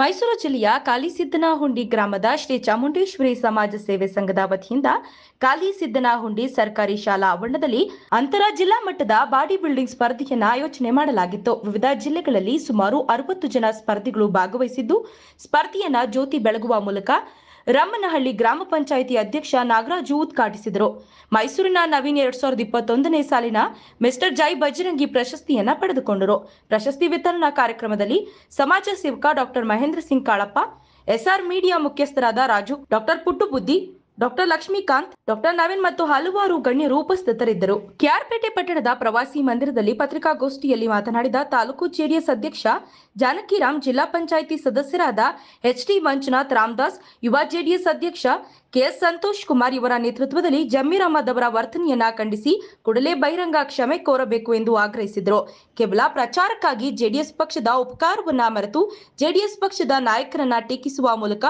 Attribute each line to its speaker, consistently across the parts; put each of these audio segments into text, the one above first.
Speaker 1: ಮೈಸೂರು ಜಿಲ್ಲೆಯ ಕಾಲಿಸಿದ್ದನಹುಂಡಿ ಗ್ರಾಮದ ಶ್ರೀ ಚಾಮುಂಡೇಶ್ವರಿ ಸಮಾಜ ಸೇವೆ ಸಂಘದ ವತಿಯಿಂದ ಕಾಲಿಸಿದ್ದನಹುಂಡಿ ಸರ್ಕಾರಿ ಶಾಲಾ ಆವರಣದಲ್ಲಿ ಅಂತರ ಜಿಲ್ಲಾ ಮಟ್ಟದ ಬಾಡಿ ಬಿಲ್ಡಿಂಗ್ ಸ್ಪರ್ಧೆಯನ್ನು ಆಯೋಜನೆ ಮಾಡಲಾಗಿತ್ತು ವಿವಿಧ ಜಿಲ್ಲೆಗಳಲ್ಲಿ ಸುಮಾರು ಅರವತ್ತು ಜನ ಸ್ಪರ್ಧಿಗಳು ಭಾಗವಹಿಸಿದ್ದು ಸ್ಪರ್ಧೆಯನ್ನ ಜ್ಯೋತಿ ಬೆಳಗುವ ಮೂಲಕ ರಮ್ಮನಹಳ್ಳಿ ಗ್ರಾಮ ಪಂಚಾಯಿತಿ ಅಧ್ಯಕ್ಷ ನಾಗರಾಜು ಉದ್ಘಾಟಿಸಿದರು ಮೈಸೂರಿನ ನವೀನ್ ಎರಡ್ ಸಾವಿರದ ಇಪ್ಪತ್ತೊಂದನೇ ಸಾಲಿನ ಮಿಸ್ಟರ್ ಜೈ ಬಜರಂಗಿ ಪ್ರಶಸ್ತಿಯನ್ನ ಪಡೆದುಕೊಂಡರು ಪ್ರಶಸ್ತಿ ವಿತರಣಾ ಕಾರ್ಯಕ್ರಮದಲ್ಲಿ ಸಮಾಜ ಸೇವಕ doctor Mahendra Singh Kalappa SR media ಮುಖ್ಯಸ್ಥರಾದ Raju doctor Puttubuddi doctor Lakshmikant doctor Naveen ಮತ್ತು ಹಲವಾರು ಗಣ್ಯರು ಉಪಸ್ಥಿತರಿದ್ದರು ಕೆಆರ್ಪೇಟೆ ಪಟ್ಟಣದ ಪ್ರವಾಸಿ ಮಂದಿರದಲ್ಲಿ ಪತ್ರಿಕಾಗೋಷ್ಠಿಯಲ್ಲಿ ಮಾತನಾಡಿದ ತಾಲೂಕು ಜೆಡಿಎಸ್ ಅಧ್ಯಕ್ಷ ಜಾನಕಿರಾಮ್ ಜಿಲ್ಲಾ ಪಂಚಾಯಿತಿ ಸದಸ್ಯರಾದ ಎಚ್ ಡಿ ಮಂಜುನಾಥ್ ರಾಮದಾಸ್ ಯುವ ಜೆಡಿಎಸ್ ಅಧ್ಯಕ್ಷ ಕೆಎಸ್ ಸಂತೋಷ್ ಕುಮಾರ್ ಇವರ ನೇತೃತ್ವದಲ್ಲಿ ಜಮೀರ್ ಅಹಮದ್ ಅವರ ವರ್ತನೆಯನ್ನ ಖಂಡಿಸಿ ಕೂಡಲೇ ಬಹಿರಂಗ ಕ್ಷಮೆ ಕೋರಬೇಕು ಎಂದು ಆಗ್ರಹಿಸಿದರು ಕೇವಲ ಪ್ರಚಾರಕ್ಕಾಗಿ ಜೆಡಿಎಸ್ ಪಕ್ಷದ ಉಪಕಾರವನ್ನ ಮರೆತು ಜೆಡಿಎಸ್ ಪಕ್ಷದ ನಾಯಕರನ್ನ ಟೀಕಿಸುವ ಮೂಲಕ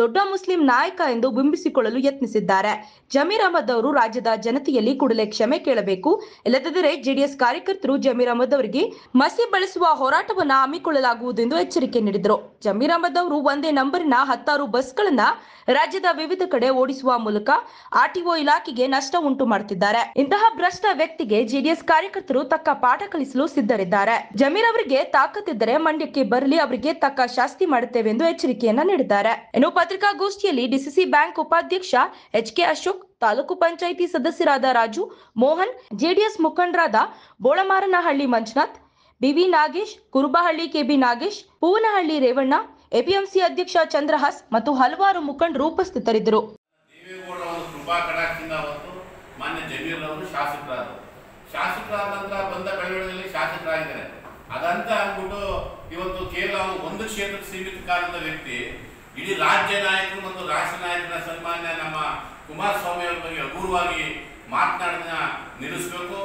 Speaker 1: ದೊಡ್ಡ ಮುಸ್ಲಿಂ ನಾಯಕ ಎಂದು ಬಿಂಬಿಸಿಕೊಳ್ಳಲು ಯತ್ನಿಸಿದ್ದಾರೆ ಜಮೀರ್ ಅಹಮದ್ ಅವರು ರಾಜ್ಯದ ಜನತೆಯಲ್ಲಿ ಕೂಡಲೇ ಕ್ಷಮೆ ಕೇಳಬೇಕು ಇಲ್ಲದಿದ್ದರೆ ಜೆಡಿಎಸ್ ಕಾರ್ಯಕರ್ತರು ಜಮೀರ್ ಅಹಮದ್ ಅವರಿಗೆ ಮಸಿ ಬಳಸುವ ಹೋರಾಟವನ್ನು ಹಮ್ಮಿಕೊಳ್ಳಲಾಗುವುದು ಎಂದು ಎಚ್ಚರಿಕೆ ನೀಡಿದರು ಜಮೀರ್ ಅಹಮದ್ ಅವರು ಒಂದೇ ನಂಬರ್ನ ಹತ್ತಾರು ಬಸ್ಗಳನ್ನ ರಾಜ್ಯದ ವಿವಿಧ ಕಡೆ ಓಡಿಸುವ ಮೂಲಕ ಆರ್ಟಿಒ ಇಲಾಖೆಗೆ ನಷ್ಟ ಉಂಟು ಮಾಡುತ್ತಿದ್ದಾರೆ ಇಂತಹ ಭ್ರಷ್ಟ ವ್ಯಕ್ತಿಗೆ ಜೆಡಿಎಸ್ ಕಾರ್ಯಕರ್ತರು ತಕ್ಕ ಪಾಠ ಕಲಿಸಲು ಸಿದ್ಧರಿದ್ದಾರೆ ಜಮೀರ್ ಅವರಿಗೆ ತಾಕತ್ತಿದ್ದರೆ ಮಂಡ್ಯಕ್ಕೆ ಬರಲಿ ಅವರಿಗೆ ತಕ್ಕ ಶಾಸ್ತಿ ಮಾಡುತ್ತೇವೆ ಎಂದು ಎಚ್ಚರಿಕೆಯನ್ನ ನೀಡಿದ್ದಾರೆ ಇನ್ನು ಪತ್ರಿಕಾಗೋಷ್ಠಿಯಲ್ಲಿ ಡಿಸಿಸಿ ಬ್ಯಾಂಕ್ ಉಪಾಧ್ಯಕ್ಷ ಎಚ್ ಕೆ ಅಶೋಕ್ ತಾಲೂಕು ಪಂಚಾಯಿತಿ ಸದಸ್ಯರಾದ ರಾಜು ಮೋಹನ್ ಜೆಡಿಎಸ್ ಮುಖಂಡರಾದ Bolamaranahalli Manjunath BV Nagesh Kurubahalli KB Nagesh Hoovanahalli Revanna APMC ಅಧ್ಯಕ್ಷ ಚಂದ್ರಹಾಸ್ ಮತ್ತು ಹಲವಾರು ಮುಖಂಡರು ಉಪಸ್ಥಿತರಿದ್ದರು
Speaker 2: ಅದಂತ ಅಂದ್ಬಿಟ್ಟು ಇವತ್ತು ಕೇವಲ ಒಂದು ಕ್ಷೇತ್ರಕ್ಕೆ ಸೀಮಿತ ಕಾಲದ ವ್ಯಕ್ತಿ ಇಡೀ ರಾಜ್ಯ ನಾಯಕರು ಮತ್ತು ರಾಷ್ಟ್ರ ನಾಯಕರ ಸನ್ಮಾನ್ಯ ನಮ್ಮ ಕುಮಾರಸ್ವಾಮಿ ಅವರ ಬಗ್ಗೆ ಅಗೂರವಾಗಿ ಮಾತನಾಡೋದನ್ನ ನಿಲ್ಲಿಸಬೇಕು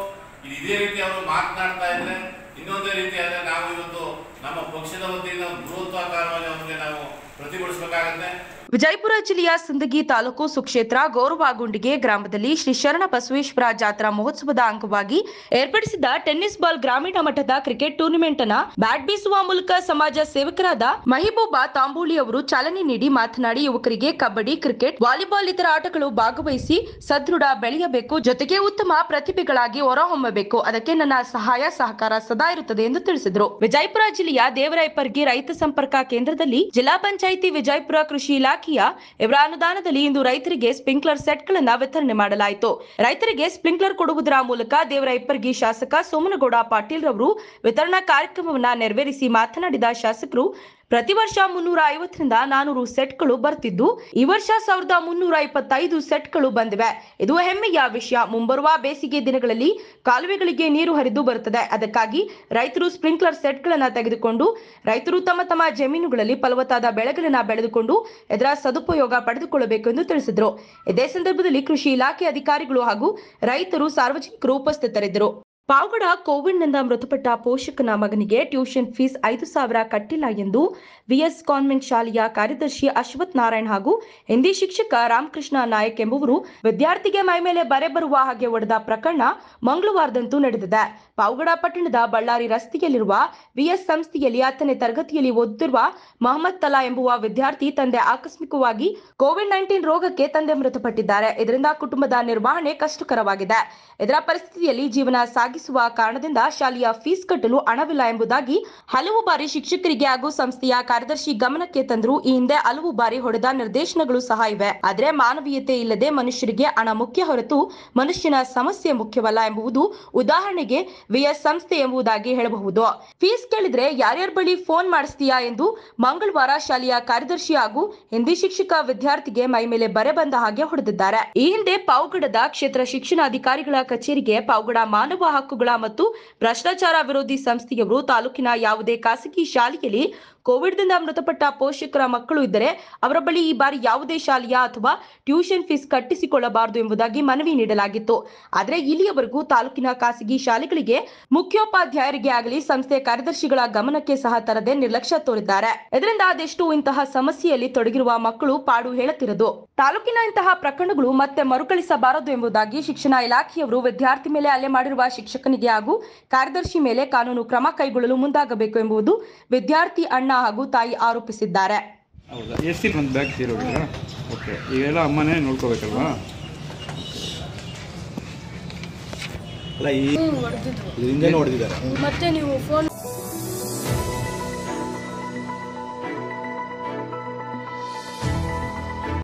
Speaker 2: ಇದು ಇದೇ ರೀತಿ ಅವರು ಮಾತನಾಡ್ತಾ ಇದ್ರೆ ಇನ್ನೊಂದೇ ರೀತಿಯಾದ್ರೆ ನಾವು ಇವತ್ತು ನಮ್ಮ ಪಕ್ಷದ ವತಿಯಿಂದ ಬೃಹತ್ವಾಕಾರವಾಗಿ ಅವರಿಗೆ ನಾವು ಪ್ರತಿಭಟಿಸಬೇಕಾಗತ್ತೆ
Speaker 1: ವಿಜಯಪುರ ಜಿಲ್ಲೆಯ ಸಿಂದಗಿ ತಾಲೂಕು ಸುಕ್ಷೇತ್ರ ಗೌರವಾಗುಂಡಿಗೆ ಗ್ರಾಮದಲ್ಲಿ ಶ್ರೀ ಶರಣ ಬಸವೇಶ್ವರ ಜಾತ್ರಾ ಮಹೋತ್ಸವದ ಅಂಗವಾಗಿ ಏರ್ಪಡಿಸಿದ ಟೆನ್ನಿಸ್ ಬಾಲ್ ಗ್ರಾಮೀಣ ಮಟ್ಟದ ಕ್ರಿಕೆಟ್ ಟೂರ್ನಿಮೆಂಟ್ ಅನ್ನ ಬ್ಯಾಟ್ ಬೀಸುವ ಮೂಲಕ ಸಮಾಜ ಸೇವಕರಾದ ಮಹಿಬೂಬಾ ತಾಂಬೂಳಿ ಅವರು ಚಾಲನೆ ನೀಡಿ ಮಾತನಾಡಿ ಯುವಕರಿಗೆ ಕಬಡ್ಡಿ ಕ್ರಿಕೆಟ್ ವಾಲಿಬಾಲ್ ಇತರ ಆಟಗಳು ಭಾಗವಹಿಸಿ ಸದೃಢ ಬೆಳೆಯಬೇಕು ಜೊತೆಗೆ ಉತ್ತಮ ಪ್ರತಿಭೆಗಳಾಗಿ ಹೊರಹೊಮ್ಮಬೇಕು ಅದಕ್ಕೆ ನನ್ನ ಸಹಾಯ ಸಹಕಾರ ಸದಾ ಇರುತ್ತದೆ ಎಂದು ತಿಳಿಸಿದರು ವಿಜಯಪುರ ಜಿಲ್ಲೆಯ ದೇವರಾಯಪರ್ಗಿ ರೈತ ಸಂಪರ್ಕ ಕೇಂದ್ರದಲ್ಲಿ ಜಿಲ್ಲಾ ಪಂಚಾಯಿತಿ ವಿಜಯಪುರ ಕೃಷಿ ಇಲಾಖೆ ಇಲಾಖೆಯ ಇವರ ಅನುದಾನದಲ್ಲಿ ಇಂದು ರೈತರಿಗೆ ಸ್ಪ್ರಿಂಕ್ಲರ್ ಸೆಟ್ಗಳನ್ನು ವಿತರಣೆ ಮಾಡಲಾಯಿತು ರೈತರಿಗೆ ಸ್ಪ್ರಿಂಕ್ಲರ್ ಕೊಡುವುದರ ಮೂಲಕ ದೇವರ ಇಪ್ಪರ್ಗಿ ಶಾಸಕ ಸೋಮನಗೌಡ ಪಾಟೀಲ್ ರವರು ವಿತರಣಾ ಕಾರ್ಯಕ್ರಮವನ್ನು ನೆರವೇರಿಸಿ ಮಾತನಾಡಿದ ಶಾಸಕರು ಪ್ರತಿ ವರ್ಷ ಮುನ್ನೂರ ಐವತ್ತರಿಂದ ನಾನೂರು ಸೆಟ್ಗಳು ಬರ್ತಿದ್ದು ಈ ವರ್ಷ ಸಾವಿರದ ಮುನ್ನೂರ ಇಪ್ಪತ್ತೈದು ಸೆಟ್ಗಳು ಬಂದಿವೆ ಇದು ಹೆಮ್ಮೆಯ ವಿಷಯ ಮುಂಬರುವ ಬೇಸಿಗೆ ದಿನಗಳಲ್ಲಿ ಕಾಲುವೆಗಳಿಗೆ ನೀರು ಹರಿದು ಬರುತ್ತದೆ ಅದಕ್ಕಾಗಿ ರೈತರು ಸ್ಪ್ರಿಂಕ್ಲರ್ ಸೆಟ್ಗಳನ್ನು ತೆಗೆದುಕೊಂಡು ರೈತರು ತಮ್ಮ ತಮ್ಮ ಜಮೀನುಗಳಲ್ಲಿ ಫಲವತ್ತಾದ ಬೆಳೆಗಳನ್ನು ಬೆಳೆದುಕೊಂಡು ಇದರ ಸದುಪಯೋಗ ಪಡೆದುಕೊಳ್ಳಬೇಕು ಎಂದು ತಿಳಿಸಿದರು ಇದೇ ಸಂದರ್ಭದಲ್ಲಿ ಕೃಷಿ ಇಲಾಖೆ ಅಧಿಕಾರಿಗಳು ಹಾಗೂ ರೈತರು ಸಾರ್ವಜನಿಕರು ಉಪಸ್ಥಿತರಿದ್ದರು ಪಾವಗಡ ಕೋವಿಡ್ನಿಂದ ಮೃತಪಟ್ಟ ಪೋಷಕನ ಮಗನಿಗೆ ಟ್ಯೂಷನ್ ಫೀಸ್ ಐದು ಸಾವಿರ ಕಟ್ಟಿಲ್ಲ ಎಂದು ವಿಎಸ್ ಕಾನ್ವೆಂಟ್ ಶಾಲೆಯ ಕಾರ್ಯದರ್ಶಿ ಅಶ್ವಥ್ ನಾರಾಯಣ್ ಹಾಗೂ ಹಿಂದಿ ಶಿಕ್ಷಕ ರಾಮಕೃಷ್ಣ ನಾಯಕ್ ಎಂಬುವರು ವಿದ್ಯಾರ್ಥಿಗೆ ಮೈಮೇಲೆ ಬರೆ ಬರುವ ಹಾಗೆ ಒಡೆದ ಪ್ರಕರಣ ಮಂಗಳವಾರದಂತೂ ನಡೆದಿದೆ ಪಾವಗಡ ಪಟ್ಟಣದ ಬಳ್ಳಾರಿ ರಸ್ತೆಯಲ್ಲಿರುವ ವಿಎಸ್ ಸಂಸ್ಥೆಯಲ್ಲಿ ಹತ್ತನೇ ತರಗತಿಯಲ್ಲಿ ಓದುತ್ತಿರುವ ಮಹಮ್ಮದ್ ತಲಾ ಎಂಬುವ ವಿದ್ಯಾರ್ಥಿ ತಂದೆ ಆಕಸ್ಮಿಕವಾಗಿ ಕೋವಿಡ್ ನೈನ್ಟೀನ್ ರೋಗಕ್ಕೆ ತಂದೆ ಮೃತಪಟ್ಟಿದ್ದಾರೆ ಇದರಿಂದ ಕುಟುಂಬದ ನಿರ್ವಹಣೆ ಕಷ್ಟಕರವಾಗಿದೆ ಇದರ ಪರಿಸ್ಥಿತಿಯಲ್ಲಿ ಜೀವನ ಸಾಗಿ ಸಾಗಿಸುವ ಕಾರಣದಿಂದ ಶಾಲೆಯ ಫೀಸ್ ಕಟ್ಟಲು ಹಣವಿಲ್ಲ ಎಂಬುದಾಗಿ ಹಲವು ಬಾರಿ ಶಿಕ್ಷಕರಿಗೆ ಹಾಗೂ ಸಂಸ್ಥೆಯ ಕಾರ್ಯದರ್ಶಿ ಗಮನಕ್ಕೆ ತಂದ್ರು ಈ ಹಿಂದೆ ಹಲವು ಬಾರಿ ಹೊಡೆದ ನಿರ್ದೇಶನಗಳು ಸಹ ಇವೆ ಆದರೆ ಮಾನವೀಯತೆ ಇಲ್ಲದೆ ಮನುಷ್ಯರಿಗೆ ಹಣ ಮುಖ್ಯ ಹೊರತು ಮನುಷ್ಯನ ಸಮಸ್ಯೆ ಮುಖ್ಯವಲ್ಲ ಎಂಬುದು ಉದಾಹರಣೆಗೆ ವಿಎಸ್ ಸಂಸ್ಥೆ ಎಂಬುದಾಗಿ ಹೇಳಬಹುದು ಫೀಸ್ ಕೇಳಿದ್ರೆ ಯಾರ್ಯಾರ ಬಳಿ ಫೋನ್ ಮಾಡಿಸ್ತೀಯಾ ಎಂದು ಮಂಗಳವಾರ ಶಾಲೆಯ ಕಾರ್ಯದರ್ಶಿ ಹಾಗೂ ಹಿಂದಿ ಶಿಕ್ಷಕ ವಿದ್ಯಾರ್ಥಿಗೆ ಮೈ ಮೇಲೆ ಬರೆ ಬಂದ ಹಾಗೆ ಹೊಡೆದಿದ್ದಾರೆ ಈ ಹಿಂದೆ ಪಾವಗಡದ ಕ್ಷೇತ್ರ ಶಿಕ್ಷಣಾಧಿಕಾರಿಗಳ ಕಚೇರಿಗೆ ಪಾವಗಡ ಮಾನವ ಹಕ್ಕುಗಳ ಮತ್ತು ಭ್ರಷ್ಟಾಚಾರ ವಿರೋಧಿ ಸಂಸ್ಥೆಯವರು ತಾಲೂಕಿನ ಯಾವುದೇ ಖಾಸಗಿ ಶಾಲೆಯಲ್ಲಿ ಕೋವಿಡ್ದಿಂದ ಮೃತಪಟ್ಟ ಪೋಷಕರ ಮಕ್ಕಳು ಇದ್ದರೆ ಅವರ ಬಳಿ ಈ ಬಾರಿ ಯಾವುದೇ ಶಾಲೆಯ ಅಥವಾ ಟ್ಯೂಷನ್ ಫೀಸ್ ಕಟ್ಟಿಸಿಕೊಳ್ಳಬಾರದು ಎಂಬುದಾಗಿ ಮನವಿ ನೀಡಲಾಗಿತ್ತು ಆದರೆ ಇಲ್ಲಿಯವರೆಗೂ ತಾಲೂಕಿನ ಖಾಸಗಿ ಶಾಲೆಗಳಿಗೆ ಮುಖ್ಯೋಪಾಧ್ಯಾಯರಿಗೆ ಆಗಲಿ ಸಂಸ್ಥೆ ಕಾರ್ಯದರ್ಶಿಗಳ ಗಮನಕ್ಕೆ ಸಹ ತರದೆ ನಿರ್ಲಕ್ಷ್ಯ ತೋರಿದ್ದಾರೆ ಇದರಿಂದ ಅದೆಷ್ಟು ಇಂತಹ ಸಮಸ್ಯೆಯಲ್ಲಿ ತೊಡಗಿರುವ ಮಕ್ಕಳು ಪಾಡು ಹೇಳುತ್ತಿರದು ತಾಲೂಕಿನ ಇಂತಹ ಪ್ರಕರಣಗಳು ಮತ್ತೆ ಮರುಕಳಿಸಬಾರದು ಎಂಬುದಾಗಿ ಶಿಕ್ಷಣ ಇಲಾಖೆಯವರು ವಿದ್ಯಾರ್ಥಿ ಮೇಲೆ ಅಲ್ಲೇ ಮಾಡಿರುವ ಶಿಕ್ಷಕನಿಗೆ ಹಾಗೂ ಕಾರ್ಯದರ್ಶಿ ಮೇಲೆ ಕಾನೂನು ಕ್ರಮ ಕೈಗೊಳ್ಳಲು ಮುಂದಾಗಬೇಕು ಎಂಬುದು ವಿದ್ಯಾರ್ಥಿ ಅಣ್ಣ ಹಾಗೂ ತಾಯಿ ಆರೋಪಿಸಿದ್ದಾರೆ
Speaker 2: ಬ್ಯಾಗ್ ಅಮ್ಮನೇ ನೋಡ್ಕೋಬೇಕಲ್ವಾ ಅಲ್ಲ ಈ ಹಿಂದೆ
Speaker 1: ಮತ್ತೆ ನೀವು ಫೋನ್